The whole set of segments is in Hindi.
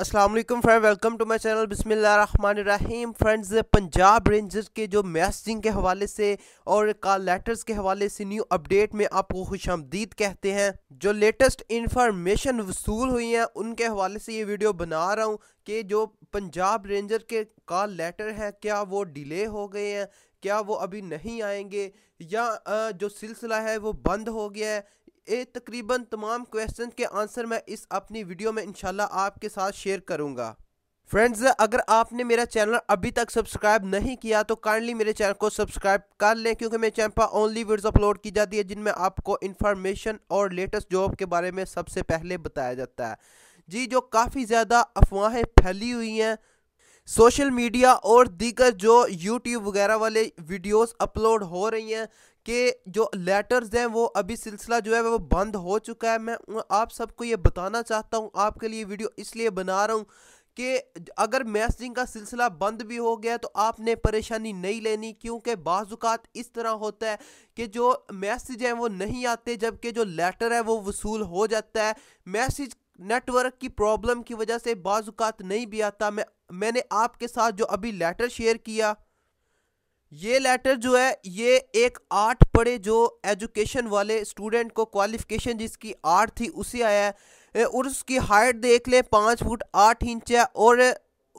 Aslam friend welcome to my channel बसमीम फ्रेंड्स पंजाब रेंजर्स के जो मैसेजिंग के हवाले से और का लेटर्स के हवाले से न्यू अपडेट में आपको खुश आमदीद कहते हैं जो लेटेस्ट इन्फॉर्मेशन वसूल हुई हैं उनके हवाले से ये वीडियो बना रहा हूँ कि जो पंजाब रेंजर के का लेटर हैं क्या वो डिले हो गए हैं क्या वो अभी नहीं आएंगे या जो सिलसिला है वो बंद हो गया है ये तकरीबन तमाम क्वेश्चन के आंसर मैं इस अपनी वीडियो में इनशाला आपके साथ शेयर करूँगा फ्रेंड्स अगर आपने मेरा चैनल अभी तक सब्सक्राइब नहीं किया तो काइंडली मेरे चैनल को सब्सक्राइब कर लें क्योंकि मेरे चैनल पर ओनली वीडियो अपलोड की जाती है जिनमें आपको इन्फॉर्मेशन और लेटेस्ट जॉब के बारे में सबसे पहले बताया जाता है जी जो काफ़ी ज़्यादा अफवाहें फैली हुई हैं सोशल मीडिया और दीगर जो यूट्यूब वगैरह वाले वीडियोस अपलोड हो रही हैं कि जो लेटर्स हैं वो अभी सिलसिला जो है वो बंद हो चुका है मैं आप सबको ये बताना चाहता हूँ आपके लिए वीडियो इसलिए बना रहा हूँ कि अगर मैसेजिंग का सिलसिला बंद भी हो गया तो आपने परेशानी नहीं लेनी क्योंकि बाजुकात इस तरह होता है कि जो मैसेज हैं वो नहीं आते जबकि जो लेटर है वो वसूल हो जाता है मैसेज नेटवर्क की प्रॉब्लम की वजह से बाजुकात नहीं भी आता मैं मैंने आपके साथ जो अभी लेटर शेयर किया ये लेटर जो है ये एक आर्ट पढ़े जो एजुकेशन वाले स्टूडेंट को क्वालिफिकेशन जिसकी आर्ट थी उसे आया है और उसकी हाइट देख लें पाँच फुट आठ इंच है और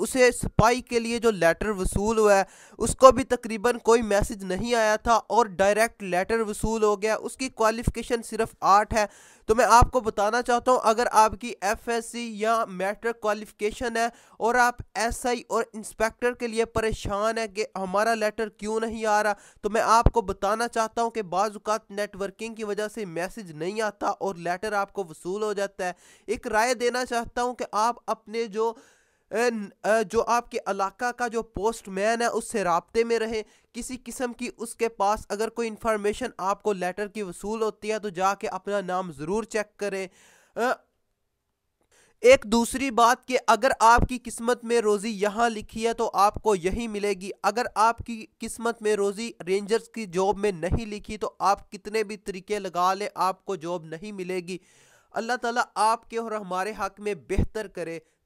उसे सिपाही के लिए जो लेटर वसूल हुआ है उसको भी तकरीबन कोई मैसेज नहीं आया था और डायरेक्ट लेटर वसूल हो गया उसकी क्वालिफ़िकेशन सिर्फ आठ है तो मैं आपको बताना चाहता हूँ अगर आपकी एफएससी या मैट्रिक क्वालिफ़िकेशन है और आप एसआई और इंस्पेक्टर के लिए परेशान है कि हमारा लेटर क्यों नहीं आ रहा तो मैं आपको बताना चाहता हूँ कि बाज़ात नेटवर्किंग की वजह से मैसेज नहीं आता और लेटर आपको वसूल हो जाता है एक राय देना चाहता हूँ कि आप अपने जो जो आपके इलाका का जो पोस्ट मैन है उससे रबते में रहें किसी किस्म की उसके पास अगर कोई इन्फॉर्मेशन आपको लेटर की वसूल होती है तो जाके अपना नाम ज़रूर चेक करें एक दूसरी बात कि अगर आपकी किस्मत में रोज़ी यहाँ लिखी है तो आपको यही मिलेगी अगर आपकी किस्मत में रोज़ी रेंजर्स की जॉब में नहीं लिखी तो आप कितने भी तरीके लगा लें आपको जॉब नहीं मिलेगी अल्लाह ताला आपके और हमारे हक में बेहतर करे